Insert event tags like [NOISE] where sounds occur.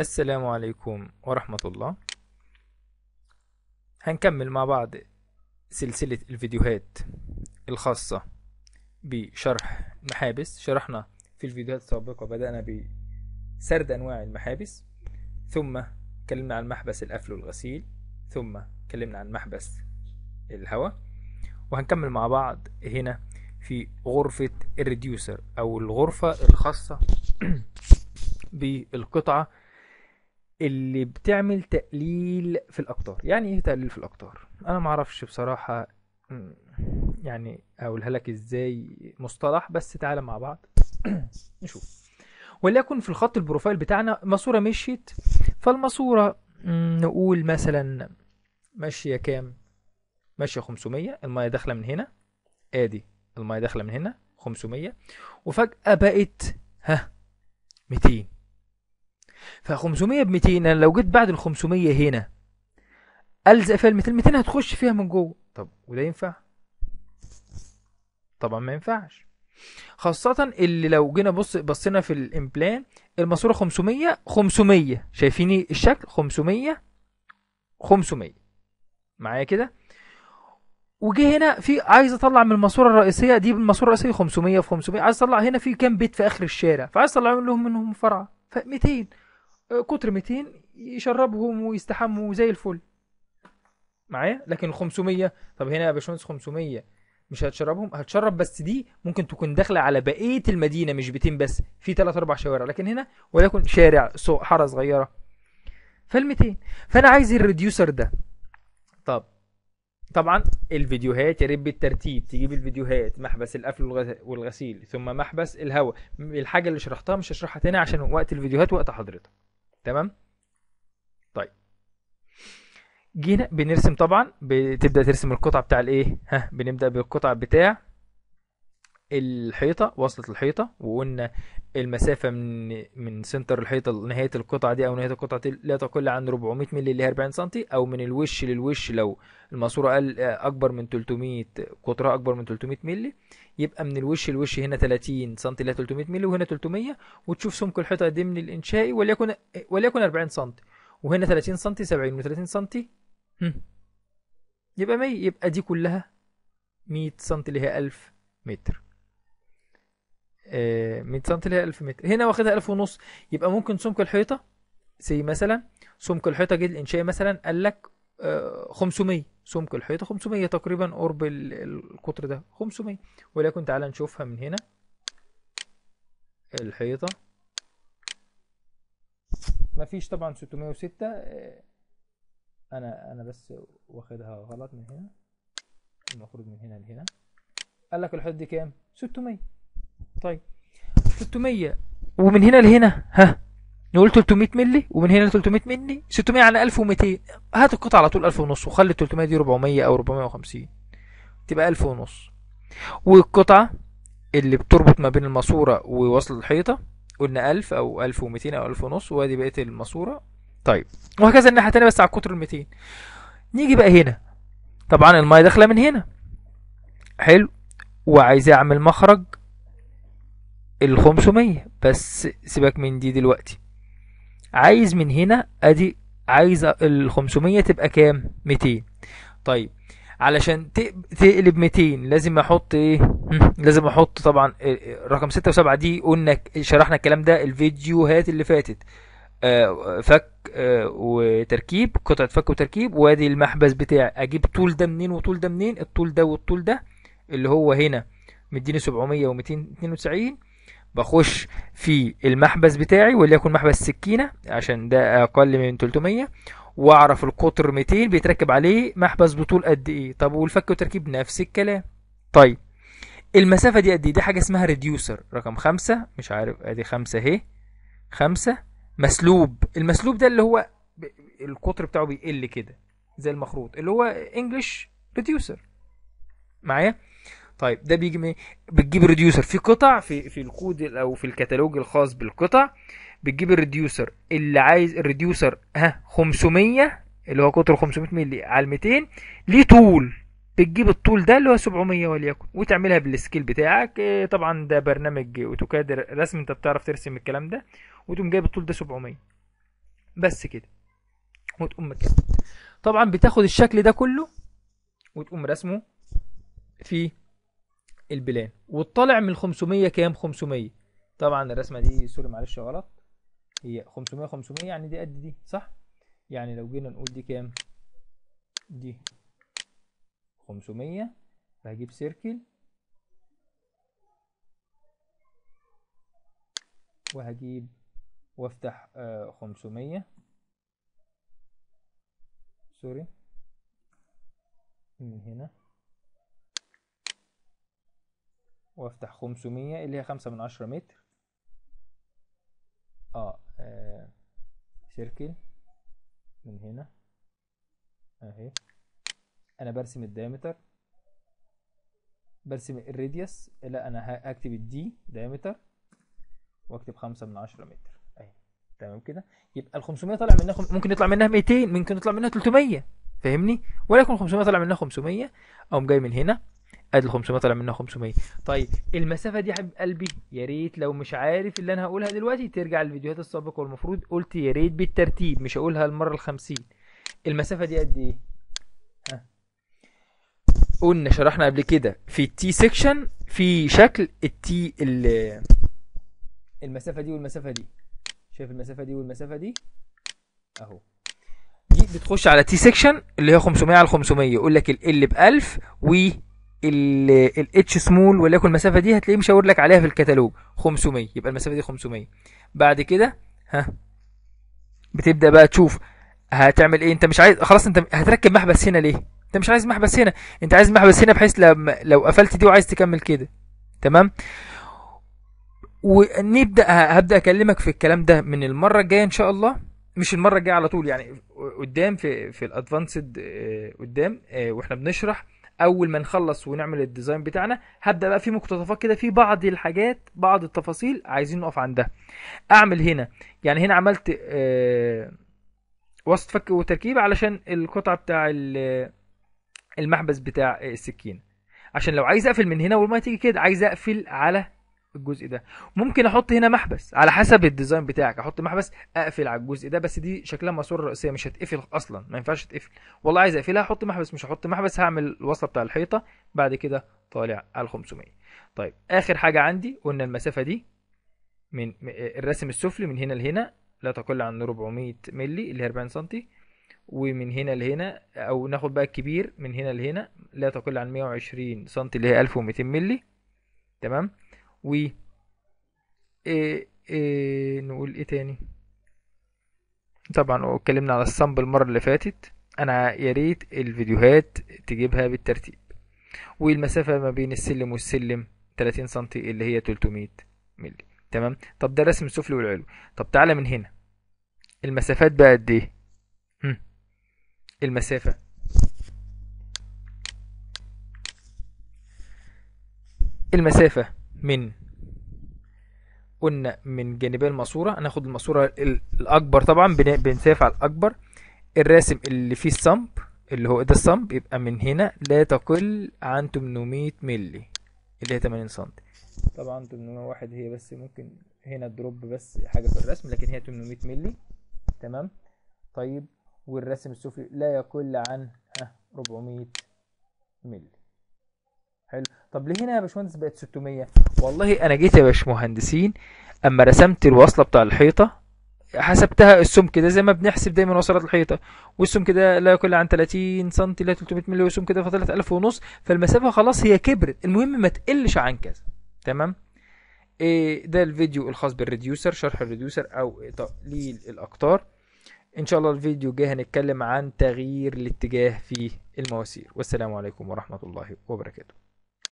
السلام عليكم ورحمة الله هنكمل مع بعض سلسلة الفيديوهات الخاصة بشرح محابس شرحنا في الفيديوهات السابقة بدأنا بسرد أنواع المحابس ثم اتكلمنا عن محبس القفل والغسيل ثم اتكلمنا عن محبس الهواء وهنكمل مع بعض هنا في غرفة الريديوسر أو الغرفة الخاصة [CLEARS THROAT] بالقطعة اللي بتعمل تقليل في الاقطار يعني ايه تقليل في الاقطار انا معرفش بصراحه يعني اقولها لك ازاي مصطلح بس تعالى مع بعض نشوف [CLEARS THROAT] وليكن في الخط البروفايل بتاعنا ماسوره مشيت فالماسوره نقول مثلا ماشيه كام ماشيه 500 الميه داخله من هنا ادي الميه داخله من هنا 500 وفجاه بقت ها 200 ف500 ب 200 انا لو جيت بعد ال 500 هنا الزق فيها ال 200 200 هتخش فيها من جوه طب وده ينفع طبعا ما ينفعش خاصة اللي لو جينا بص بصينا في الامبلان الماسورة 500 500 شايفين الشكل 500 500 معايا كده وجه هنا في عايز اطلع من الماسوره الرئيسيه دي الماسوره الرئيسيه 500 في 500 عايز اطلع هنا في كام بيت في اخر الشارع فعايز اطلع لهم منهم فرع ف 200 كتر 200 يشربهم ويستحموا زي الفل معايا لكن 500 طب هنا يا باشمهندس 500 مش هتشربهم هتشرب بس دي ممكن تكون داخله على بقيه المدينه مش بيتين بس في ثلاث اربع شوارع لكن هنا ولكن شارع سوق حاره صغيره فال 200 فانا عايز الريديوسر ده طب طبعا الفيديوهات يا ريت بالترتيب تجيب الفيديوهات محبس القفل والغسيل ثم محبس الهواء الحاجه اللي شرحتها مش هشرحها تاني عشان وقت الفيديوهات وقت حضرتك تمام طيب جينا بنرسم طبعا بتبدا ترسم القطعه بتاع الايه ها بنبدا بالقطعه بتاع الحيطه وصلت الحيطه وقلنا المسافة من من سنتر الحيطة لنهاية القطعة دي أو نهاية القطعة دي لا تقل عن 400 مللي اللي هي 40 سم أو من الوش للوش لو الماسورة أقل آه، أكبر من 300 قطرها أكبر من 300 مللي يبقى من الوش للوش هنا 30 سم لا 300 مللي وهنا 300 وتشوف سمك الحيطة دي من الإنشائي وليكن وليكن 40 سم وهنا 30 سم 70 و30 سم يبقى 100 يبقى دي كلها 100 سم اللي هي 1000 متر 100 آه، سم اللي هي 1000 متر هنا واخدها 1000 ونص يبقى ممكن سمك الحيطه سي مثلا سمك الحيطه جه الانشاء مثلا قال لك 500 آه، سمك الحيطه 500 تقريبا قرب القطر ده 500 ولكن تعالى نشوفها من هنا الحيطه مفيش طبعا 606 آه، انا انا بس واخدها غلط من هنا المفروض من هنا لهنا قال لك الحيط دي كام 600 طيب 300 ومن هنا لهنا ها نقول 300 مللي ومن هنا ل 300 مللي 600 على 1200 هات القطعه على طول 1000 ونص وخلي 300 دي 400 او 450 تبقى 1000 ونص والقطعه اللي بتربط ما بين الماسوره ووصل الحيطه قلنا 1000 او 1200 او 1000 ونص وادي بقيه الماسوره طيب وهكذا الناحيه الثانيه بس على القطر ال 200 نيجي بقى هنا طبعا المايه داخله من هنا حلو وعايز اعمل مخرج ال 500 بس سيبك من دي دلوقتي عايز من هنا ادي عايز ال 500 تبقى كام 200 طيب علشان تقلب 200 لازم احط ايه [LAUGHS] لازم احط طبعا رقم 6 و7 دي قلنا شرحنا الكلام ده الفيديوهات اللي فاتت آه، فك آه، وتركيب قطعه فك وتركيب وادي المحبس بتاعي اجيب طول ده منين وطول ده منين الطول ده والطول ده اللي هو هنا مديني 700 و292 بخش في المحبس بتاعي وليكن محبس سكينة عشان ده أقل من 300 وأعرف القطر 200 بيتركب عليه محبس بطول قد إيه طب والفك وتركيب نفس الكلام طيب المسافة دي قد إيه دي حاجة اسمها ريديوسر رقم خمسة مش عارف أدي خمسة أهي خمسة مسلوب المسلوب ده اللي هو القطر بتاعه بيقل كده زي المخروط اللي هو انجلش ريديوسر معايا طيب ده بيجي إيه؟ بتجيب الريديوسر في قطع في في الكود او في الكتالوج الخاص بالقطع بتجيب الريديوسر اللي عايز الريديوسر ها 500 اللي هو قطر 500 مللي على 200 ليه طول بتجيب الطول ده اللي هو 700 وليكن وتعملها بالسكيل بتاعك إيه، طبعا ده برنامج اوتوكاد رسم انت بتعرف ترسم الكلام ده وتقوم جايب الطول ده 700 بس كده وتقوم مكان طبعا بتاخد الشكل ده كله وتقوم رسمه في البلان وطلع من 500 كام 500 طبعا الرسمه دي سوري معلش غلط هي 500 500 يعني دي قد دي صح يعني لو جينا نقول دي كام دي 500 فهجيب سيركل وهجيب وافتح آه 500 سوري من هنا وافتح خمسمية اللي هي خمسة من عشرة متر اه, آه. سيركل من هنا اهي انا برسم الدايمتر برسم الراديوس لا انا هكتب الدي دايمتر واكتب خمسة من عشرة متر اهي تمام كده يبقى ال 500 طالع منها خم... ممكن يطلع منها 200 ممكن يطلع منها 300 فاهمني ولكن 500 طالع منها 500 اقوم جاي من هنا ادي ال 500 طلع منها 500 طيب المسافه دي يا حبيب قلبي يا ريت لو مش عارف اللي انا هقولها دلوقتي ترجع للفيديوهات السابقه والمفروض قلت يا ريت بالترتيب مش هقولها المره ال 50 المسافه دي قد ايه ها قلنا شرحنا قبل كده في التي سيكشن في شكل التي المسافه دي والمسافه دي شايف المسافه دي والمسافه دي اهو دي بتخش على تي سيكشن اللي هي 500 على 500 يقول لك ال ب 1000 و الاتش سمول وليكن المسافه دي هتلاقيه مشاور لك عليها في الكتالوج 500 يبقى المسافه دي 500 بعد كده ها بتبدا بقى تشوف هتعمل ايه انت مش عايز خلاص انت هتركب محبس هنا ليه انت مش عايز محبس هنا انت عايز محبس هنا بحيث لما لو قفلت دي وعايز تكمل كده تمام ونبدا هبدا اكلمك في الكلام ده من المره الجايه ان شاء الله مش المره الجايه على طول يعني قدام في في الادفانسد آه، قدام آه، واحنا بنشرح اول ما نخلص ونعمل الديزاين بتاعنا هبدا بقى في مقتطفات كده في بعض الحاجات بعض التفاصيل عايزين نقف عندها اعمل هنا يعني هنا عملت آه، وسط فك وتركيب علشان القطعه بتاع المحبس بتاع السكين عشان لو عايز اقفل من هنا والميه تيجي كده عايز اقفل على الجزء ده ممكن احط هنا محبس على حسب الديزاين بتاعك احط محبس اقفل على الجزء ده بس دي شكلها ماسوره رئيسيه مش هتقفل اصلا ما ينفعش تقفل والله عايز اقفلها احط محبس مش هحط محبس هعمل الوصله بتاع الحيطه بعد كده طالع على 500 طيب اخر حاجه عندي قلنا المسافه دي من الرسم السفلي من هنا لهنا لا تقل عن 400 مللي اللي هي 40 سم ومن هنا لهنا او ناخد بقى الكبير من هنا لهنا لا تقل عن 120 سم اللي هي 1200 مللي تمام و إيه إيه نقول ايه تاني طبعا اتكلمنا على الصنب المرة اللي فاتت انا يا ريت الفيديوهات تجيبها بالترتيب والمسافة ما بين السلم والسلم 30 سنتي اللي هي 300 ملي تمام طب ده رسم السفلي والعلوي طب تعالى من هنا المسافات بقى قد ايه المسافة المسافة من قلنا من جانبي الماسورة هناخد الماسورة الأكبر طبعا بنسافع على الأكبر الراسم اللي فيه الصمب اللي هو ده الصمب يبقى من هنا لا تقل عن 800 مللي اللي هي 80 سم طبعا 801 هي بس ممكن هنا دروب بس حاجة في الرسم لكن هي 800 مللي تمام طيب والرسم السفلي لا يقل عن 400 مللي حلو طب ليه هنا يا باشمهندس بقت 600 والله انا جيت يا باشمهندسين اما رسمت الوصله بتاع الحيطه حسبتها السمك ده زي ما بنحسب دايما وصلات الحيطه والسمك ده لا يقل عن 30 سم لا 300 مللي والسمك ده ف 1000 ونص فالمسافه خلاص هي كبرت المهم ما تقلش عن كذا تمام إيه ده الفيديو الخاص بالريديوسر شرح الريديوسر او تقليل الاقطار ان شاء الله الفيديو الجاي هنتكلم عن تغيير الاتجاه في المواسير والسلام عليكم ورحمه الله وبركاته